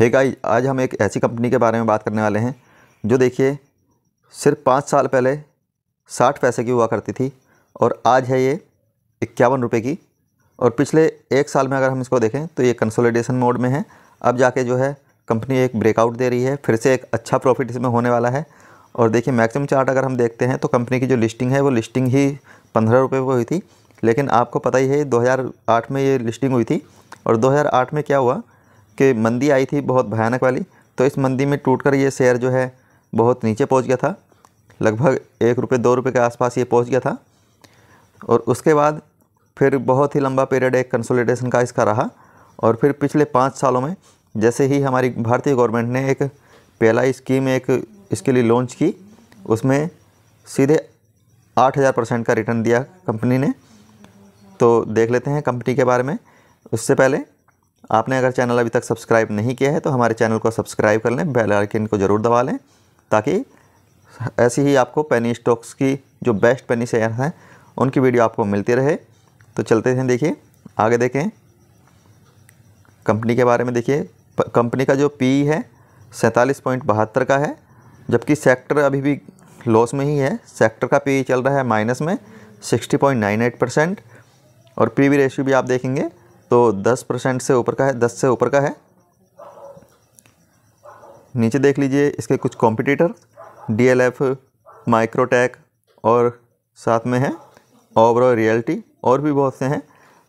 hey guys आज हम एक ऐसी कंपनी के बारे में बात करने वाले हैं जो देखिए सिर्फ पाँच साल पहले साठ पैसे की हुआ करती थी और आज है ये इक्यावन रुपये की और पिछले एक साल में अगर हम इसको देखें तो ये कंसोलिडेशन मोड में है अब जाके जो है कंपनी एक ब्रेकआउट दे रही है फिर से एक अच्छा प्रॉफिट इसमें होने वाला है और देखिए मैक्सिमम चार्ट अगर हम देखते हैं तो कंपनी की जो लिस्टिंग है वो लिस्टिंग ही पंद्रह रुपये पर हुई थी लेकिन आपको पता ही है 2008 में ये लिस्टिंग हुई थी और 2008 में क्या हुआ कि मंदी आई थी बहुत भयानक वाली तो इस मंदी में टूटकर ये शेयर जो है बहुत नीचे पहुंच गया था लगभग एक रुपये दो रुपये के आसपास ये पहुंच गया था और उसके बाद फिर बहुत ही लंबा पीरियड एक कंसोलिडेशन का इसका रहा और फिर पिछले पाँच सालों में जैसे ही हमारी भारतीय गवर्नमेंट ने एक पहला स्कीम एक इसके लिए लॉन्च की उसमें सीधे आठ हज़ार परसेंट का रिटर्न दिया कंपनी ने तो देख लेते हैं कंपनी के बारे में उससे पहले आपने अगर चैनल अभी तक सब्सक्राइब नहीं किया है तो हमारे चैनल को सब्सक्राइब कर लें बेल आइकन को ज़रूर दबा लें ताकि ऐसी ही आपको पेनी स्टॉक्स की जो बेस्ट पेनी शेयर हैं उनकी वीडियो आपको मिलती रहे तो चलते हैं देखिए आगे देखें कंपनी के बारे में देखिए कंपनी का जो पी है सैंतालीस पॉइंट बहत्तर का है जबकि सेक्टर अभी भी लॉस में ही है सेक्टर का पी चल रहा है माइनस में sixty point nine eight percent और पी वी रेशियो भी आप देखेंगे तो दस परसेंट से ऊपर का है दस से ऊपर का है नीचे देख लीजिए इसके कुछ competitor D L F Microtech और साथ में है ओवरऑल रियल्टी और भी बहुत से हैं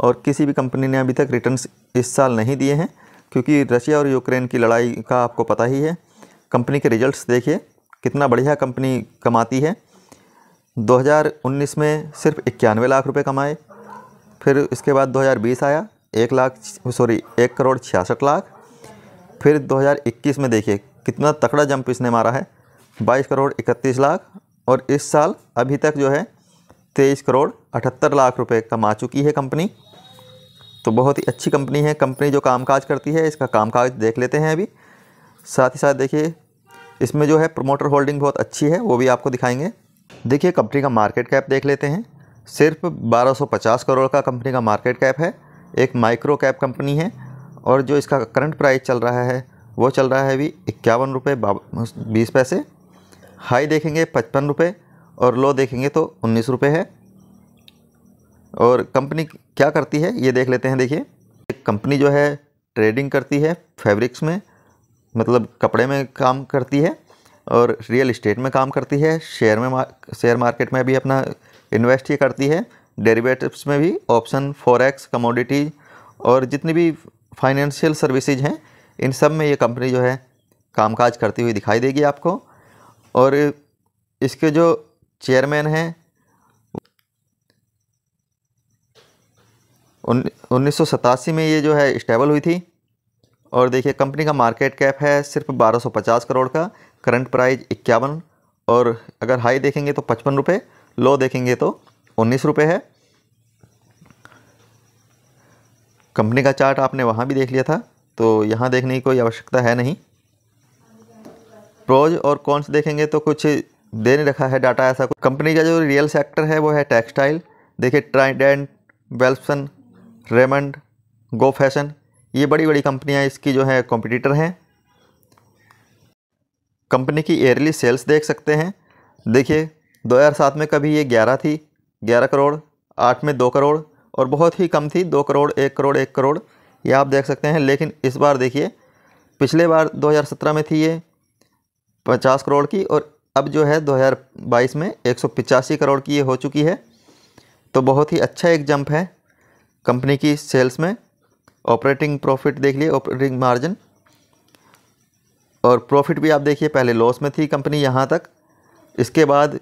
और किसी भी कंपनी ने अभी तक रिटर्न्स इस साल नहीं दिए हैं क्योंकि रशिया और यूक्रेन की लड़ाई का आपको पता ही है कंपनी के रिजल्ट्स देखिए कितना बढ़िया कंपनी कमाती है 2019 में सिर्फ इक्यानवे लाख रुपए कमाए फिर इसके बाद 2020 आया एक लाख सॉरी एक करोड़ छियासठ लाख फिर 2021 में देखिए कितना तकड़ा जंप इसने मारा है 22 करोड़ इकतीस लाख और इस साल अभी तक जो है तेईस करोड़ अठहत्तर लाख रुपए कमा चुकी है कंपनी तो बहुत ही अच्छी कंपनी है कंपनी जो कामकाज करती है इसका कामकाज देख लेते हैं अभी साथ ही साथ देखिए इसमें जो है प्रमोटर होल्डिंग बहुत अच्छी है वो भी आपको दिखाएंगे देखिए कंपनी का मार्केट कैप देख लेते हैं सिर्फ 1250 करोड़ का कंपनी का मार्केट कैप है एक माइक्रो कैप कंपनी है और जो इसका करंट प्राइस चल रहा है वो चल रहा है अभी इक्यावन रुपये बीस पैसे हाई देखेंगे पचपन रुपये और लो देखेंगे तो उन्नीस रुपये है और कंपनी क्या करती है ये देख लेते हैं देखिए एक कंपनी जो है ट्रेडिंग करती है फैब्रिक्स में मतलब कपड़े में काम करती है और रियल इस्टेट में काम करती है शेयर में शेयर मार्केट में भी अपना इन्वेस्ट ही करती है डेरिवेटिव्स में भी ऑप्शन फॉरेक्स कमोडिटीज और जितनी भी फाइनेंशियल सर्विसेज हैं इन सब में ये कंपनी जो है कामकाज करती हुई दिखाई देगी आपको और इसके जो चेयरमैन हैं उन्नीस में ये जो है स्टेबल हुई थी और देखिए कंपनी का मार्केट कैप है सिर्फ 1250 करोड़ का करंट प्राइस इक्यावन और अगर हाई देखेंगे तो पचपन रुपये लो देखेंगे तो उन्नीस रुपये है कंपनी का चार्ट आपने वहाँ भी देख लिया था तो यहाँ देखने की कोई आवश्यकता है नहीं प्रोज और कॉन्स देखेंगे तो कुछ दे नहीं रखा है डाटा ऐसा कुछ कंपनी का जो रियल सेक्टर है वो है टेक्सटाइल देखिए Trident Welspun Raymond Go Fashion ये बड़ी बड़ी कंपनियाँ इसकी जो है कॉम्पिटिटर हैं कंपनी की एयरली सेल्स देख सकते हैं देखिए 2007 में कभी ये 11 थी ग्यारह करोड़ आठ में दो करोड़ और बहुत ही कम थी दो करोड़ एक करोड़ एक करोड़ ये आप देख सकते हैं लेकिन इस बार देखिए पिछले बार 2017 में थी ये पचास करोड़ की और अब जो है 2022 में एक करोड़ की ये हो चुकी है तो बहुत ही अच्छा एक जंप है कंपनी की सेल्स में ऑपरेटिंग प्रॉफिट देख लिए ऑपरेटिंग मार्जिन और प्रॉफिट भी आप देखिए पहले लॉस में थी कंपनी यहाँ तक इसके बाद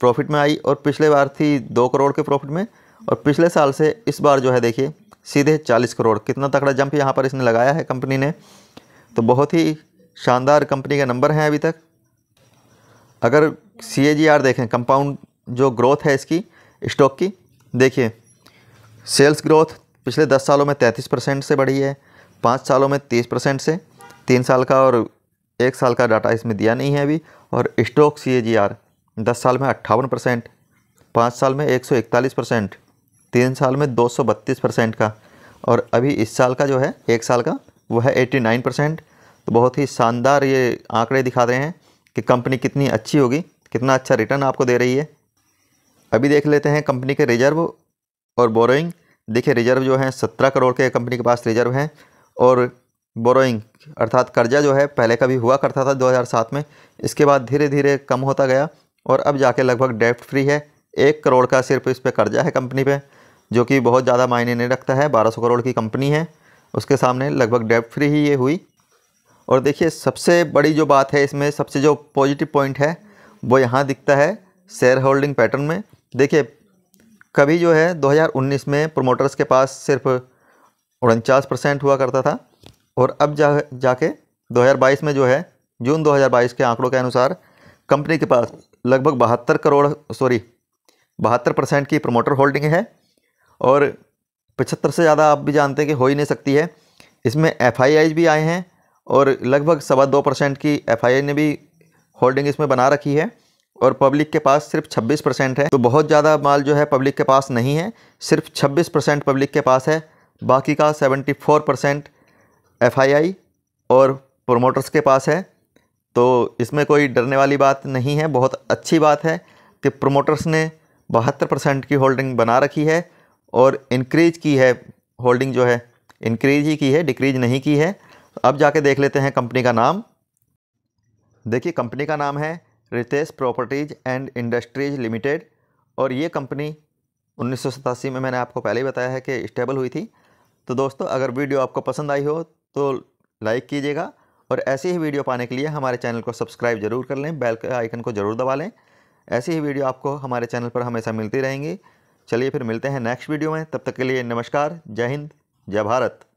प्रॉफिट में आई और पिछले बार थी दो करोड़ के प्रॉफिट में और पिछले साल से इस बार जो है देखिए सीधे चालीस करोड़ कितना तकड़ा जंप यहाँ पर इसने लगाया है कंपनी ने तो बहुत ही शानदार कंपनी का नंबर है अभी तक अगर सी देखें कंपाउंड जो ग्रोथ है इसकी स्टॉक की देखिए सेल्स ग्रोथ पिछले दस सालों में तैंतीस परसेंट से बढ़ी है पाँच सालों में तीस परसेंट से तीन साल का और एक साल का डाटा इसमें दिया नहीं है अभी और stock C A ji are दस साल में अट्ठावन परसेंट पाँच साल में एक सौ इकतालीस परसेंट तीन साल में दो सौ बत्तीस परसेंट का और अभी इस साल का जो है एक साल का वो है एट्टी नाइन परसेंट तो बहुत ही शानदार ये आंकड़े दिखा रहे हैं कि कंपनी कितनी अच्छी होगी कितना अच्छा रिटर्न आपको दे रही है अभी देख लेते हैं कंपनी के रिजर्व और बोरोइंग देखिए रिजर्व जो है सत्रह करोड़ के कंपनी के पास रिजर्व हैं और बोरोइंग अर्थात कर्जा जो है पहले कभी हुआ करता था 2007 में इसके बाद धीरे धीरे कम होता गया और अब जाके लगभग डेप्ट फ्री है एक करोड़ का सिर्फ इस पर कर्जा है कंपनी पे जो कि बहुत ज़्यादा मायने नहीं रखता है बारह सौ करोड़ की कंपनी है उसके सामने लगभग डेप्ट फ्री ही ये हुई और देखिए सबसे बड़ी जो बात है इसमें सबसे जो पॉजिटिव पॉइंट है वो यहाँ दिखता है शेयर होल्डिंग पैटर्न में देखिए कभी जो है 2019 में प्रोमोटर्स के पास सिर्फ उनचास परसेंट हुआ करता था और अब जा जाके 2022 में जो है जून 2022 के आंकड़ों के अनुसार कंपनी के पास लगभग बहत्तर करोड़ सॉरी बहत्तर परसेंट की प्रमोटर होल्डिंग है और पचहत्तर से ज़्यादा आप भी जानते हैं कि हो ही नहीं सकती है इसमें एफ भी आए हैं और लगभग सवा दो परसेंट की एफ ने भी होल्डिंग इसमें बना रखी है और पब्लिक के पास सिर्फ 26 परसेंट है तो बहुत ज़्यादा माल जो है पब्लिक के पास नहीं है सिर्फ 26 परसेंट पब्लिक के पास है बाकी का 74 परसेंट एफ और प्रोमोटर्स के पास है तो इसमें कोई डरने वाली बात नहीं है बहुत अच्छी बात है कि प्रोमोटर्स ने बहत्तर परसेंट की होल्डिंग बना रखी है और इनक्रीज की है होल्डिंग जो है इनक्रीज ही की है डिक्रीज नहीं की है अब जाके देख लेते हैं कंपनी का नाम देखिए कंपनी का नाम है Ritesh properties and industries limited और ये कंपनी उन्नीस में मैंने आपको पहले ही बताया है कि स्टेबल हुई थी तो दोस्तों अगर वीडियो आपको पसंद आई हो तो लाइक कीजिएगा और ऐसी ही वीडियो पाने के लिए हमारे चैनल को सब्सक्राइब जरूर कर लें बेल के आइकन को ज़रूर दबा लें ऐसी ही वीडियो आपको हमारे चैनल पर हमेशा मिलती रहेंगी चलिए फिर मिलते हैं नेक्स्ट वीडियो में तब तक के लिए नमस्कार जय हिंद जय भारत